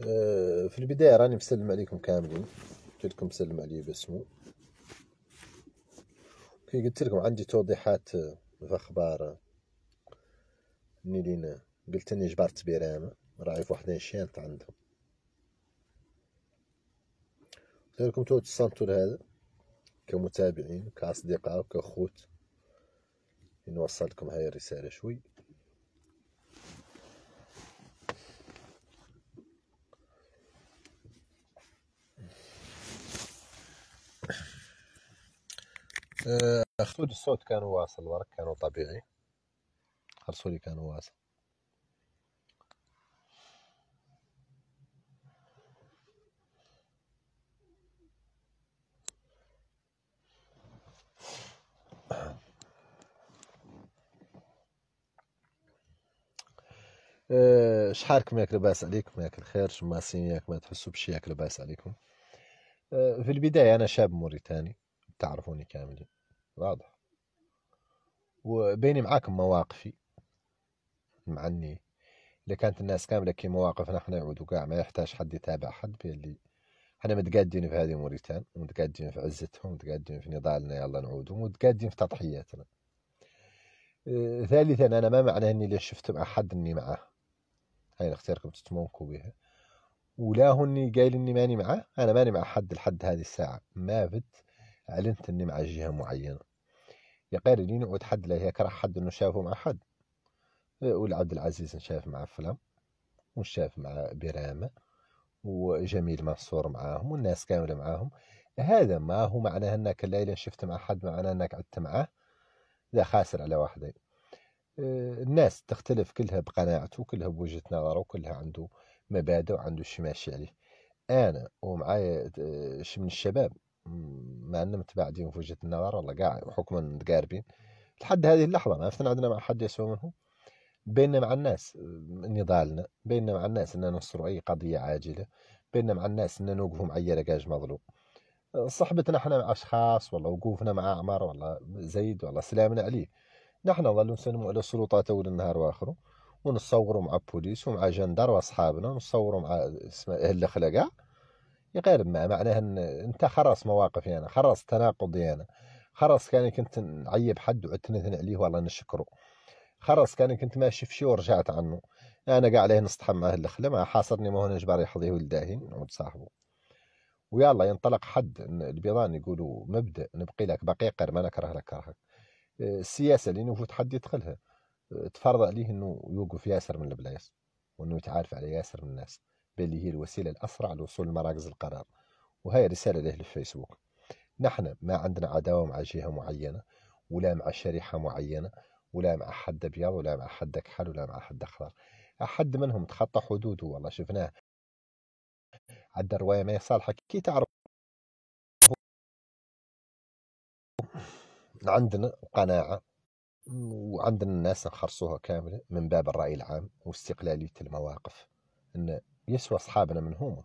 آه، في البداية راني مسلم عليكم كاملين قلت لكم سلم علي باسمو كي قلت لكم عندي توضيحات آه، في أخبار آه، نيلينا قلت اني جبرت بيرام راعي في وحدين شانت عندهم قلت لكم تو تصنتوا لهذا كمتابعين كأصدقاء وكأخوت نوصل لكم هاي الرسالة شوي آه، خرسولي الصوت كان واصل برك كانوا طبيعي خرسولي كان واصل أه شحالكم ياك لاباس عليكم ياك الخير شماسين ياك ما تحسوا بشي ياك لاباس عليكم أه في البدايه انا شاب موريتاني تعرفوني كاملين واضح وبيني معاكم مواقفي مع اني اذا كانت الناس كامله كي مواقفنا احنا يعودوا كاع ما يحتاج حد يتابع حد باللي احنا متقادين في هذه موريتان ومتقادين في عزتهم ومتقادين في نضالنا يلا نعودهم ومتقادين في تضحياتنا ثالثا انا ما معنى اني اللي شفت مع حد اني معاه هاي اختياركم تتمونكو بها ولا هني قايل اني ماني معاه انا ماني مع حد لحد هذه الساعه ما فت علنت اني مع جهه معينه يا لي نعود حد لا راه حد انه شافه مع حد عبد العزيز نشاف مع فلم ونشاف مع برامه وجميل منصور معاهم والناس كامله معاهم هذا ما هو معناه انك الليله شفت مع حد معناه انك قعدت معاه لا خاسر على واحدين آه، الناس تختلف كلها بقناعته كلها بوجهه نظره وكلها عنده مبادئ وعنده شي ماشي عليه انا ومعايا آه، من الشباب مع ان متباعدين في وجهه النظر والله كاع حكما متقاربين لحد هذه اللحظه ما عندنا مع حد يسوى منهم بيننا مع الناس نضالنا بيننا مع الناس اننا نصروا اي قضيه عاجله بيننا مع الناس اننا نوقفوا مع اي ركاج مظلوم صحبتنا احنا مع اشخاص والله وقوفنا مع عمر والله زيد والله سلامنا عليه نحن نظل نسلموا على السلطات اول النهار واخره ونصوروا مع بوليس ومع جندر واصحابنا ونصوروا مع اهل الخلقه يغير ما معناه ان انت خلاص مواقفي انا خرص تناقضي انا خرص كان كنت نعيب حد وعدت عليه والله نشكره خلاص كان كنت ماشي في شي ورجعت عنه انا قاع عليه نصطحب معاه الاخلا ما حاصرني ما هو نجبر يحضيه ولداهي نعود صاحبه ويلا ينطلق حد البيضان يقولوا مبدا نبقي لك بقي قر ما نكره لك كرهك آه، السياسه اللي نوفو حد يدخلها آه، تفرض عليه انه يوقف ياسر من البلايص وانه يتعارف على ياسر من الناس بالنسبة هي الوسيلة الأسرع للوصول لمراكز القرار وهي رسالة له الفيسبوك نحن ما عندنا عداوة مع جهة معينة ولا مع شريحة معينة ولا مع حد أبيض ولا مع حد كحل ولا مع حد أخضر أحد منهم تخطى حدوده والله شفناه عدى رواية ما صالحة كي تعرف عندنا قناعة وعندنا الناس نخرصوها كاملة من باب الرأي العام واستقلالية المواقف أن يسوى أصحابنا من هما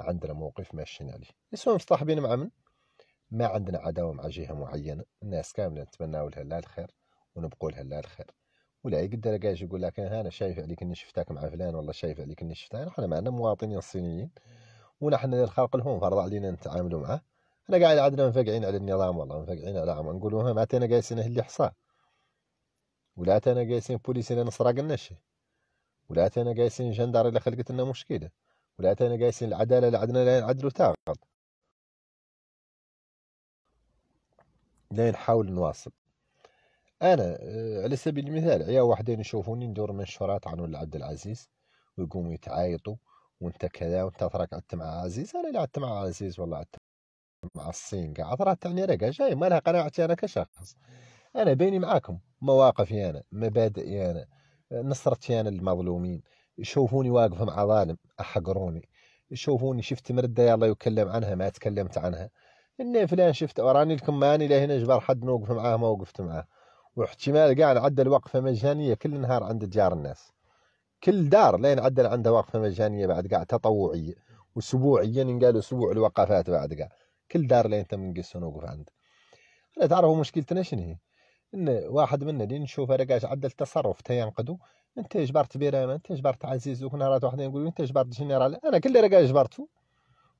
عندنا موقف ماشيين عليه يسوى مصطحبين مع من ما عندنا عداوة مع جهة معينة الناس كاملة نتمناو لها لا الخير ونبقوا لها لا الخير ولا يقدر جاي يقول لك انا شايف عليك اني شفتك مع فلان والله شايف عليك اني شفتها حنا عندنا مواطنين صينيين ونحن الخلق لهم فرض علينا نتعاملوا معاه انا قاعد عندنا منفقعين على النظام والله منفقعين على عم نقولوا ما تانا قايسين اللي حصى ولا تانا قايسين بوليسين نسرق النشي شي ولا تانا قايسين جندر اللي خلقت لنا مشكله ولا تانا قايسين العداله اللي عدنا لا نعدلوا تاغط لا نحاول نواصل انا آه، على سبيل المثال عيا واحدين يشوفوني ندور منشورات عن ولد عبد العزيز ويقوموا يتعايطوا وانت كذا وانت تراك عدت مع عزيز انا اللي عدت مع عزيز والله عدت مع الصين كاع عثرات تعني رقا جاي ما لها قناعتي انا كشخص انا بيني معاكم مواقفي انا مبادئي انا نصرتي انا المظلومين يشوفوني واقف مع ظالم أحقروني يشوفوني شفت مردة يلا يكلم عنها ما تكلمت عنها إني فلان شفت وراني لكم ماني لهنا جبر حد نوقف معاه ما وقفت معاه واحتمال قاعد نعدل وقفة مجانية كل نهار عند جار الناس كل دار لين عدل عنده وقفة مجانية بعد قاع تطوعية واسبوعيا قالوا اسبوع الوقفات بعد قاع كل دار لين تم نقص ونوقف عنده انا تعرفوا مشكلتنا شنو هي ان واحد منا اللي نشوف هذا كاش عدل التصرف تا ينقدو انت جبرت بيراما انت جبرت عزيز وكنا راه واحد يقول انت جبرت جنرال انا كل راه كاع جبرتو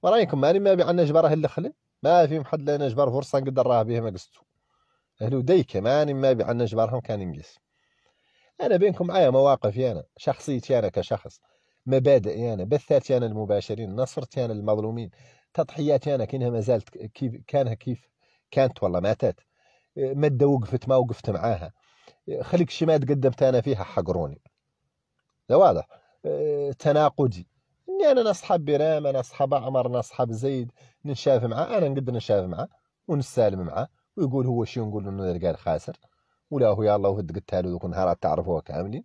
ورايكم ماني ما بعنا جبره الا ما فيهم حد لا جبر فرصه نقدر راه به ما قصتو هلو ديك ماني ما بعنا جبرهم كان ينقص انا بينكم معايا مواقفي انا شخصيتي انا كشخص مبادئي انا بثاتي انا المباشرين نصرتي انا المظلومين تضحياتي انا كانها ما زالت كيف كانها كيف كانت والله ماتت مده وقفت ما وقفت معاها خليك شي ما تقدمت انا فيها حقروني لا واضح تناقضي اني انا نصحب برام انا نصحب عمر نصحب زيد نشاف معاه انا نقدر نشاف معاه ونسالم معاه ويقول هو شي نقول انه قال خاسر ولا هو الله ود قلت له ذوك النهارات تعرفوها كاملين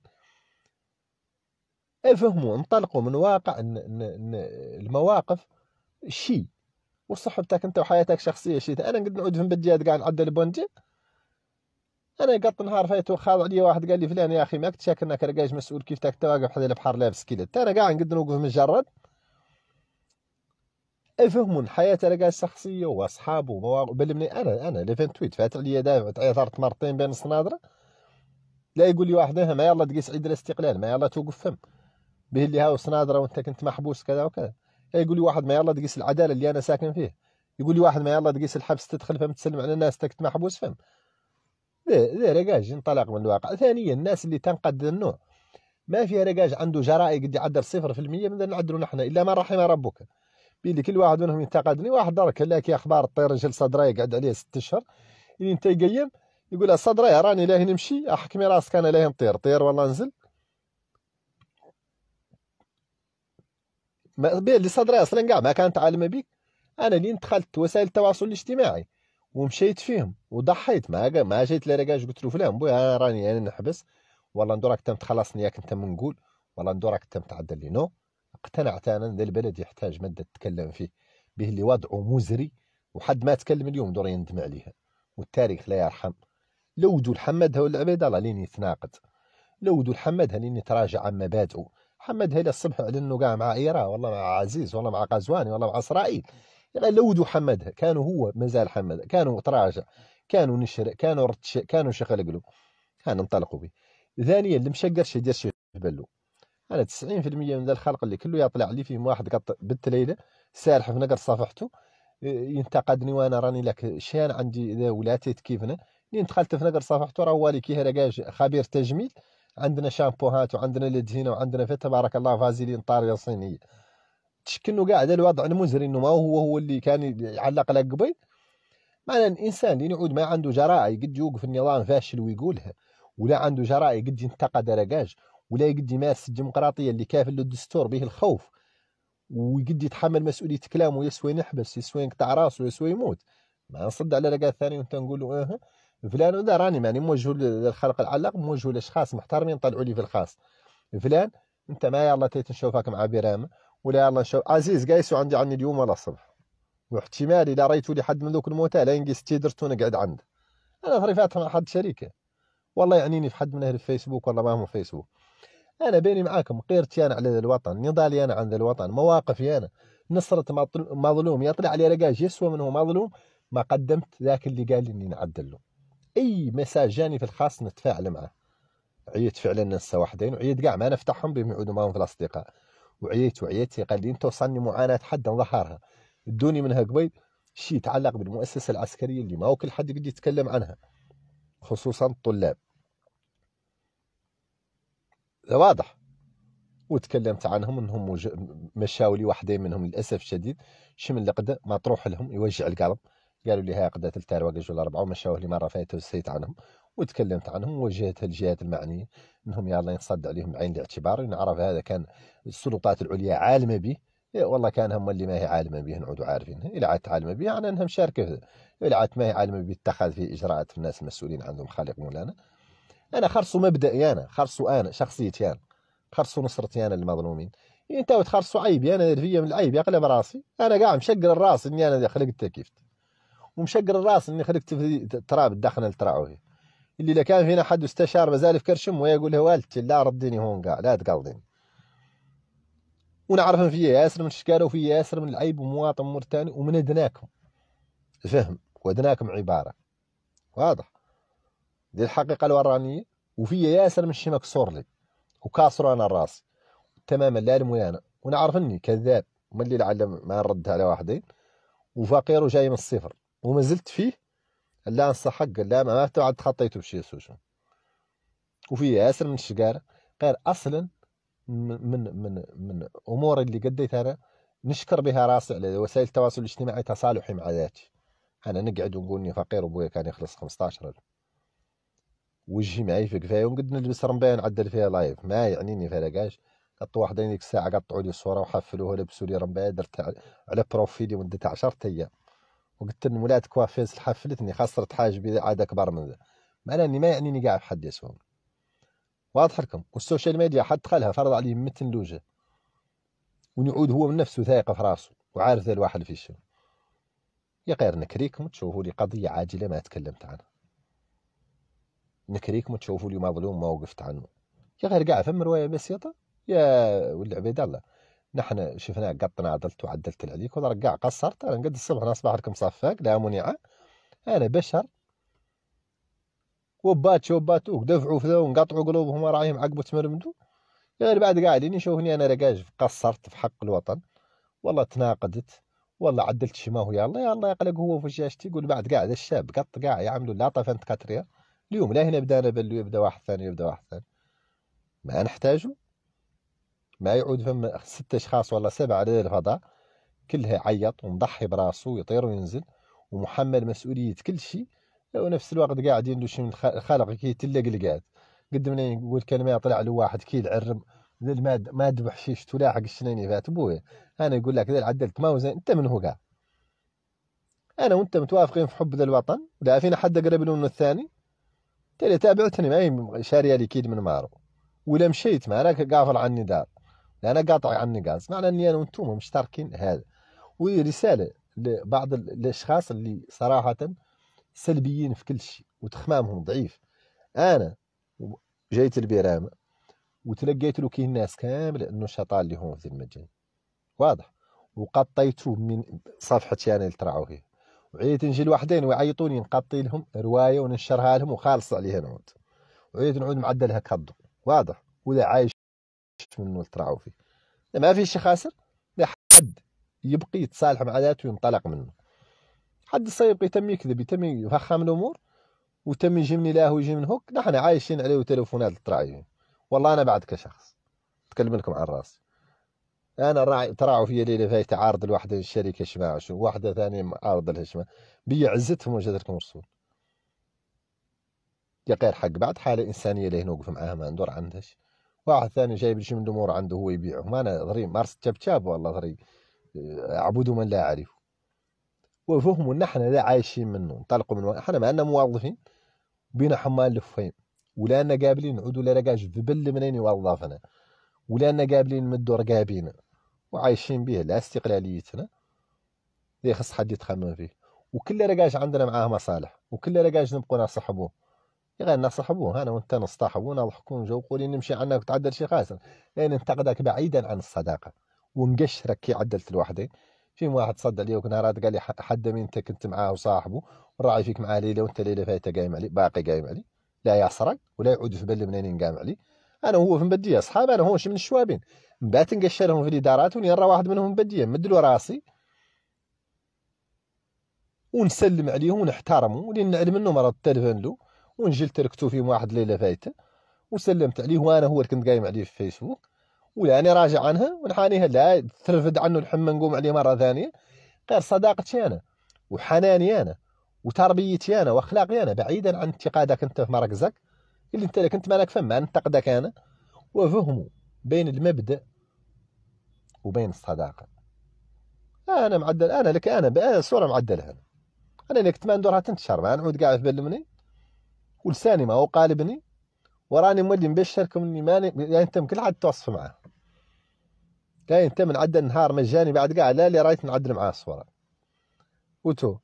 افهموا انطلقوا من واقع المواقف شيء وصحبتك انت وحياتك الشخصيه شيت انا قد نعود في بجات قاعد نعدل بونجي انا قط نهار فايت وخاض عليا واحد قال لي فلان يا اخي ما كنت شاك انك رجاج مسؤول كيف تاك واقف حدا البحر لابس كيلت انا قاعد نقدر نوقف مجرد افهمون حياه رجاج الشخصيه واصحابه ومواقف بلمني انا انا تويت فات عليا دافع عثرت مرتين بين الصنادره لا يقول لي واحد إيه، ما يلا تقيس عيد الاستقلال ما يلا توقف فم به اللي هاو صنادره وانت كنت محبوس كذا وكذا يقول لي واحد ما يلا تقيس العداله اللي انا ساكن فيه يقول لي واحد ما يلا تقيس الحبس تدخل فهم تسلم على الناس تكت محبوس فهم لا رجاج انطلق من الواقع ثانيا الناس اللي تنقد النوع ما في رجاج عنده جرائي قد يعدل صفر في المية من نعدلوا نحن إلا ما رحم ربك بيلي كل واحد منهم ينتقدني واحد درك لك يا أخبار الطير رجل درا يقعد عليه ست أشهر يعني أنت يقيم يقول الصدر راني لاهي نمشي أحكمي راسك أنا لاهي نطير طير والله نزل اللي صدري اصلا كاع ما كانت عالمه بك انا لين دخلت وسائل التواصل الاجتماعي ومشيت فيهم وضحيت ما ما جيت لرجاج قلت له فلان بويا راني انا يعني نحبس والله ندورك تم تخلصني ياك انت من والله ندورك تم تعدل لي نو اقتنعت انا ان البلد يحتاج ماده تتكلم فيه به اللي وضعه مزري وحد ما تكلم اليوم دور يندم عليها والتاريخ لا يرحم لودوا الحمد هؤلاء العباد الله لين يتناقض لودوا الحمد لين يتراجع عن مبادئه محمد هيلا الصبح على انه كاع مع ايران والله مع عزيز والله مع قزواني والله مع اسرائيل يعني لودوا حمد كانوا هو مازال حمد كانوا تراجع كانوا نشر كانوا رتش كانوا شغلقلو كان انطلقوا به ثانيا اللي مشقرش يدير شي في بالو انا 90% من الخلق اللي كله يطلع لي فيهم واحد قط بنت ليله سارح في نقر صفحته ينتقدني وانا راني لك شان عندي ولاتيت كيفنا اللي دخلت في نقر صفحته راه والي كي خبير تجميل عندنا شامبوهات وعندنا لدهينه وعندنا تبارك الله فازلين طاريه صينيه تشك انه قاعد الوضع المزري انه ما هو هو اللي كان يعلق لك قبل معنى الانسان اللي يعود ما عنده جراءه يقد يوقف النظام فاشل ويقولها ولا عنده جراءه يقد ينتقد رقاج ولا يقد يمارس الديمقراطيه اللي كافل له الدستور به الخوف ويقد يتحمل مسؤوليه كلامه يسوى نحبس يسوى ينقطع راسه يسوى يموت ما نصد على رقاج ثاني وانت نقول له اه فلان ولا راني ماني موجه للخلق العلق موجه لاشخاص محترمين طلعوا لي في الخاص فلان انت ما يلا تيت نشوفك مع بيرام ولا يلا نشوف عزيز قايس عندي عني اليوم ولا الصبح واحتمال اذا ريتوا لي حد من ذوك الموتى لا ينقص درت ونقعد عنده انا ظريفات مع حد شريكه والله يعنيني في حد من اهل الفيسبوك والله ما هم فيسبوك انا بيني معاكم قيرتي انا على الوطن نضالي انا عند الوطن مواقفي انا نصرت مظلوم يطلع لي لقاه يسوى منه مظلوم ما قدمت ذاك اللي قال لي اني نعدل له اي مساج جاني في الخاص نتفاعل معه عييت فعلا ننسى وحدين وعييت كاع ما نفتحهم بهم يعودوا معاهم في الاصدقاء وعييت وعييت قال لي انت وصلني معاناه حد نظهرها دوني منها قبيل شيء يتعلق بالمؤسسه العسكريه اللي ما هو كل حد يقدر يتكلم عنها خصوصا الطلاب واضح وتكلمت عنهم انهم مشاولي وحدين منهم للاسف الشديد شمن لقدة مطروح لهم يوجع القلب قالوا لي هاي قد ثلاث جوج ولا اربعه ومشاوه لي مره فاتت وسيت عنهم وتكلمت عنهم ووجهت الجهات المعنيه انهم يلا ينصد عليهم بعين الاعتبار نعرف هذا كان السلطات العليا عالمه به إيه، والله كان هم اللي ما هي عالمه به نعودوا عارفين الى عاد عالمه به يعني انها مشاركه الى عاد ما هي عالمه به اتخذ في اجراءات في الناس المسؤولين عندهم خالق مولانا انا خرصوا مبدئي انا خرصوا انا شخصيتي انا خرصوا نصرتي انا للمظلومين إيه، انت وتخرصوا عيبي انا فيا من العيب يقلب راسي انا قاعد مشقر راسي اني انا خلقت كيفت ومشقر الراس اني خلقت في التراب داخل التراعوي اللي اذا كان فينا حد استشار مازال في كرشم ويقول والدتي لا رديني هون قاع لا تقلديني ونعرف في ياسر من الشكاله وفي ياسر من العيب ومواطن مرتاني ومن ادناكم فهم وادناكم عباره واضح دي الحقيقه الورانيه وفي ياسر من الشمك مكسور لي وكاسر انا راسي تماما لا الميانه ونعرف اني كذاب وملي لعل ما نردها على واحدين وفقير وجاي من الصفر وما زلت فيه لا انصحك لا ما تعد خطيته بشي سوشو وفي ياسر من الشقارة غير اصلا من من من امور اللي قديتها انا نشكر بها راسي على وسائل التواصل الاجتماعي تصالحي مع ذاتي انا نقعد ونقول اني فقير وبويا كان يخلص 15 ألف وجهي معي في كفايه ونقد نلبس رمبايه عدل فيها لايف ما يعنيني فلقاش قط واحدين ديك الساعه قطعوا لي الصوره وحفلوها لبسوا لي رمبايه درت على بروفيلي مده 10 ايام وقلت لهم ولاد كوافيز حفلتني خسرت حاجبي عاد اكبر من ذا ما لاني ما يعنيني في حد يسوهم واضح لكم والسوشيال ميديا حد دخلها فرض عليه متن لوجه ونعود هو من نفسه ثايق في راسه وعارف ذا الواحد في الشغل يا غير نكريكم تشوفوا لي قضية عاجلة ما تكلمت عنها نكريكم تشوفوا لي مظلوم ما وقفت عنه يا غير كاع فم رواية بسيطة يا ولد عبيد الله نحن شفنا قطنا عدلت وعدلت عليك ولا رقاع قصرت انا قد الصبح اصبح لكم صفاق لا منيعه انا بشر وبات شوباتوك ودفعوا فذا ونقطعوا قلوبهم وراهم عقب تمرمدوا غير يعني بعد قاعدين يشوفني انا رقاج قصرت في حق الوطن والله تناقضت والله عدلت شي يا الله يا الله يقلق هو في شاشتي يقول بعد قاعد الشاب قط قاع يعملوا لا طفنت كاتريا اليوم لا هنا بدانا بلو يبدا واحد ثاني يبدا واحد ثاني ما نحتاجه ما يعود فم ست اشخاص ولا سبعه على الفضاء كلها عيط ومضحي براسو يطير وينزل ومحمل مسؤوليه كل شيء ونفس الوقت قاعدين له شي خلق كي تلق القاد قد من يقول كان ما يطلع له واحد كي العرم ما ذبح شي تلاحق الشنيني فات بوي انا يقول لك ذا عدلت ما وزين انت من هو قاع انا وانت متوافقين في حب ذا الوطن ولا فينا حد قريب له من الثاني تابعتني ما هي شاريه لي كيد من مارو ولا مشيت ما راك قافل عني دار انا قاطع عني قاص معنى اني انا وانتم مشتركين هذا ورساله لبعض الاشخاص اللي صراحه سلبيين في كل شيء وتخمامهم ضعيف انا جيت البرامه وتلقيت له كي الناس كامل النشطاء اللي هم في المجال واضح وقطيته من صفحتي انا اللي تراعوا فيه وعيت نجي لوحدين ويعيطوني نقطي لهم روايه وننشرها لهم وخالص عليها نعود وعيت نعود معدل هكا واضح ولا عايش منه تراعوا فيه ما في شي خاسر لا حد يبقي يتصالح مع ذاته وينطلق منه حد الصيب تم يتم يكذب يتم يفخم الامور وتم يجي من الله ويجي من هوك نحن عايشين عليه تليفونات التراعي والله انا بعد كشخص اتكلم لكم عن راسي انا راعي تراعوا في ليله فايته عارض الواحده الشركه شماع شو واحده ثانيه عارض لها شماع بي عزتهم وجد لكم رسول يا غير حق بعد حاله انسانيه اللي نوقف معاها ما ندور عندهاش واحد ثاني جايب شي من الامور عنده هو يبيعهم انا ضري مارس تشاب والله ضري اعبد من لا اعرف وفهم ان احنا لا عايشين منه انطلقوا من احنا ما عندنا موظفين بينا حمال لفين ولا انا قابلين عدو ولا رقاش ببل منين يوظفنا ولا انا قابلين مدوا رقابينا وعايشين به لا استقلاليتنا اللي خص حد يتخمم فيه وكل رقاش عندنا معاه مصالح وكل رقاش نبقوا نصحبوه غير صاحبوه انا وانت نصطحبوه نضحكوا نجوقوا نمشي عنك تعدل شي خاسر لان ننتقدك بعيدا عن الصداقه ونقشرك كي عدلت لوحدي في واحد صد عليا وكنهارات قال لي حد من انت كنت معاه وصاحبه وراعي فيك معاه ليله وانت ليله فايته قايم عليه باقي قايم عليه لا يسرق ولا يعود في بال منين قام عليه انا هو في مبديه اصحاب انا هو من الشوابين من بعد نقشرهم في الادارات ونرى واحد منهم مبديه مدلو راسي ونسلم عليهم ونحترمه لان نعلم انه مرض التلفون له ونجي تركتو فيهم واحد الليله فايته وسلمت عليه وانا هو اللي كنت قايم عليه في فيسبوك ولاني راجع عنها ونحانيها لا ترفد عنه الحمى نقوم عليه مره ثانيه غير صداقتي انا وحناني انا وتربيتي انا واخلاقي انا بعيدا عن انتقادك انت في مركزك اللي انت كنت مالك فما انتقدك انا وفهموا بين المبدا وبين الصداقه انا معدل انا لك انا بصوره معدلها انا اللي كنت ما ندورها تنتشر ما نعود قاعد في بالمني ولساني ما هو قالبني وراني مولي مبشركم اني ماني يعني لا انت كل حد توصف معه لا انت من عدى النهار مجاني بعد كاع لا لي رايت نعدل معاه الصوره وتو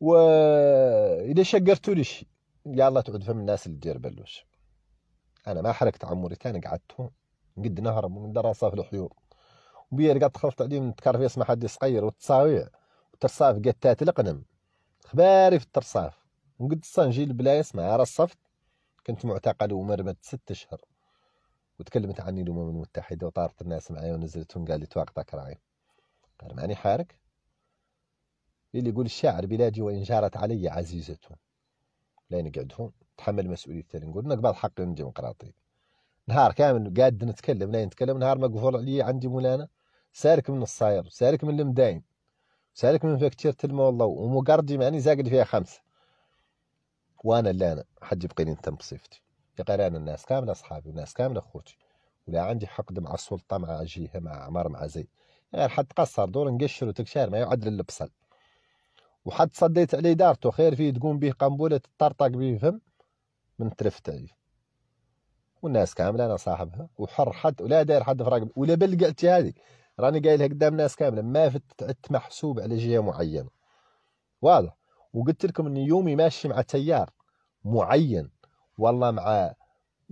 و اذا شقرتو لي يلا تعود فم الناس اللي دير بلوش انا ما حركت عموري ثاني قعدت هون قد نهرب من دراسه في الحيوط وبيا قعدت خلطت عليهم تكرفيس ما حد يسقير والتصاويع الترصاف قتات القنم خباري في الترصاف وقد نجي لبلايص مع رصفت كنت معتقل ومرمد ست أشهر وتكلمت عني الأمم المتحدة وطارت الناس معايا ونزلتهم قال لي تواقطك راعي قال ماني حارك اللي يقول الشاعر بلادي وإن جارت علي عزيزته لا نقعد هون نتحمل مسؤولية نقول نقبض حق الديمقراطية نهار كامل قاعد نتكلم لا نتكلم نهار مقفول علي عندي مولانا سارك من الصاير سارك من المداين سالك من فيها كثير تلمه والله ومقردي معني زاقد فيها خمسه وانا اللي انا حد يبقيني نتم بصفتي يقال انا الناس كامله اصحابي والناس كامله اخوتي ولا عندي حقد مع السلطه مع جهه مع عمر مع زي غير حد قصر دور نقشر وتكشار ما يعدل البصل وحد صديت عليه دارته خير فيه تقوم به قنبوله تطرطق به فم من تلفت عليه والناس كامله انا صاحبها وحر حد ولا داير حد فراق ولا بلقعتي هذه راني قايلها قدام ناس كامله ما فتت محسوب على جهه معينه واضح وقلت لكم ان يومي ماشي مع تيار معين والله مع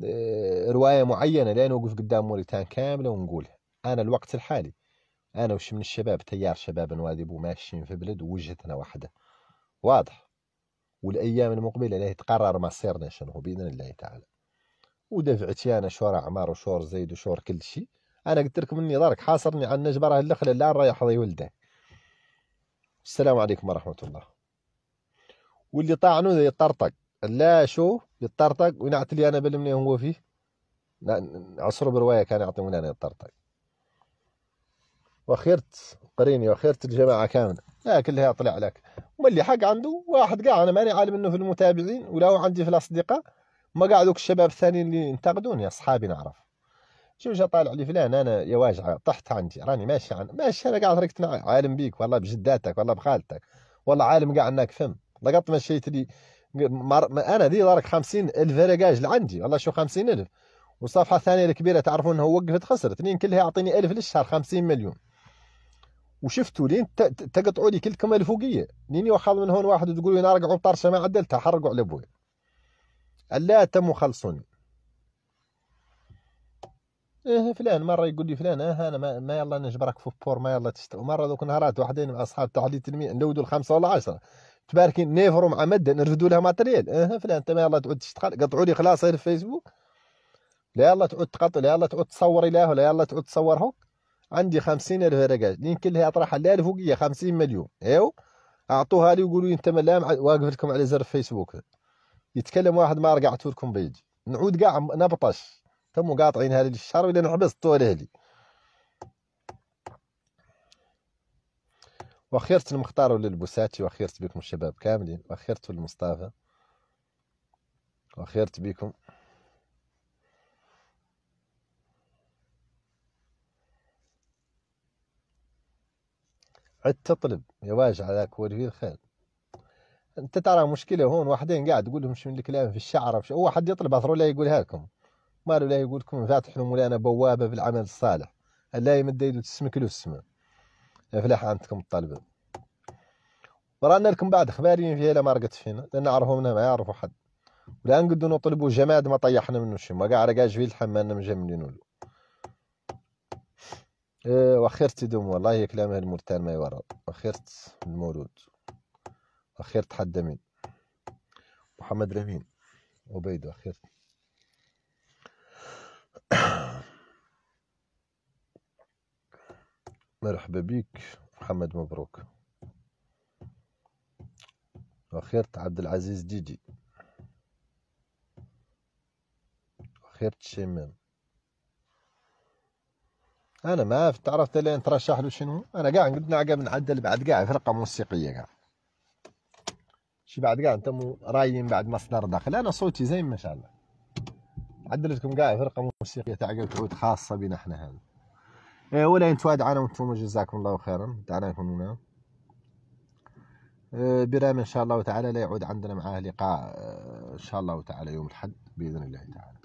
آه، روايه معينه لين نوقف قدام موريتان كامله ونقولها انا الوقت الحالي انا وش من الشباب تيار شباب نوادي بو ماشيين في بلد ووجهتنا واحده واضح والايام المقبله لا يتقرر مصيرنا شنو باذن الله تعالى ودفعتي انا شور عمار وشور زيد وشور كل شيء انا قلت لكم اني دارك حاصرني على النجمه راه اللخله الان رايح يحضي ولده السلام عليكم ورحمه الله واللي طاعنو يطرطق لا شو يطرطق ونعت لي انا بالمني هو فيه عصره بروايه كان يعطيوني انا يطرطق وخيرت قريني وخيرت الجماعه كامله لا كلها طلع لك واللي حق عنده واحد قاع انا ماني عالم انه في المتابعين ولا عندي في الاصدقاء ما قاعدوك الشباب الثانيين اللي ينتقدوني اصحابي نعرف شو جا طالع لي فلان انا يا واجعه طحت عندي راني ماشي عن ماشي انا قاعد ركت عالم بيك والله بجداتك والله بخالتك والله عالم قاع انك فهم لقط مشيت لي مر... انا دي دارك 50 الف رجاج عندي والله شو 50 الف والصفحه الثانيه الكبيره تعرفون انها وقفت خسرت اثنين كلها يعطيني الف للشهر 50 مليون وشفتوا لين تقطعوا لي كلكم الفوقيه لين يوخذ من هون واحد وتقولوا لي نرجعوا بطرشه ما عدلتها حرقوا على ابوي الا تم خلصوني ايه فلان مره يقول لي فلان اه انا ما, ما يلا نجبرك في فور ما يلا تشتغل مره ذوك نهارات واحدين مع اصحاب تحديد تنميه نلودوا الخمسه ولا عشره تباركين نيفروا مع مده نرفدوا لها ماتريال اه فلان انت ما يلا تعود تشتغل قطعوا لي خلاص غير الفيسبوك لا يلا تعود تقطع لا يلا تعود تصور له ولا يلا تعود تصور هوك عندي خمسين ألف رجاج لين كلها أطرحها لا الفوقيه خمسين مليون ايو أعطوها لي وقولوا لي أنت لا واقف لكم على زر فيسبوك يتكلم واحد ما رجعت لكم بيجي نعود كاع نبطش تموا قاطعينها للشهر ولين طول لهلي وخيرت المختار وللبوساتي وخيرت بكم الشباب كاملين وخيرت المصطفى وخيرت بكم عد تطلب يا واجع عليك ولي الخير انت ترى مشكله هون واحدين قاعد تقول لهم شنو الكلام في الشعر هو حد يطلب اثروا لا يقولها لكم ما لا يقول لكم فاتح مولانا بوابه بالعمل الصالح لا يمد يده تسمك له السماء افلح عندكم الطلبه ورانا لكم بعد خبارين فيها لا ما رقت فينا لا نعرفونا ما يعرفوا حد ولا نقدو نطلبوا جماد ما طيحنا منه شي ما قاع رقاش جبيل الحمام من جملين له إيه وخرت دوم والله كلامه المرتان ما يورد وخرت المولود وخرت حد مين محمد رمين وبيد وخرت مرحبا بك محمد مبروك وخيرة عبد العزيز ديدي وخيرة شيمام انا ما عرفت تعرف اللي نترشح له شنو انا قاع قلت نعقب نعدل بعد قاع فرقه موسيقيه قاع شي بعد انت مو رايين بعد مصدر داخل انا صوتي زين ما شاء الله عدلتكم قاع فرقه موسيقيه تعقب تعود خاصه بنا احنا هذا إيه، ولا انتوا دعانا وانتم جزاكم الله خيرا دعنا يكون هنا إيه، برام ان شاء الله تعالى لا يعود عندنا معاه لقاء إيه، ان شاء الله تعالى يوم الحد باذن الله تعالى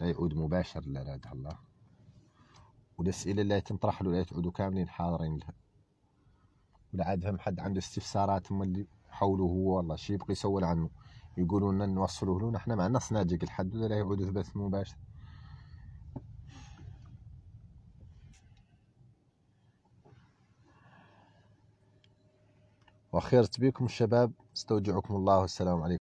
لا يعود مباشر لا لا الله والاسئله اللي تنطرح له لا تعودوا كاملين حاضرين لها عاد فهم حد عنده استفسارات من اللي حوله هو والله شي يبقى يسول عنه يقولون لنا نوصلوه له نحن مع عندنا صناديق الحد ولا يعود يثبت مباشر وخيرت بكم الشباب استودعكم الله والسلام عليكم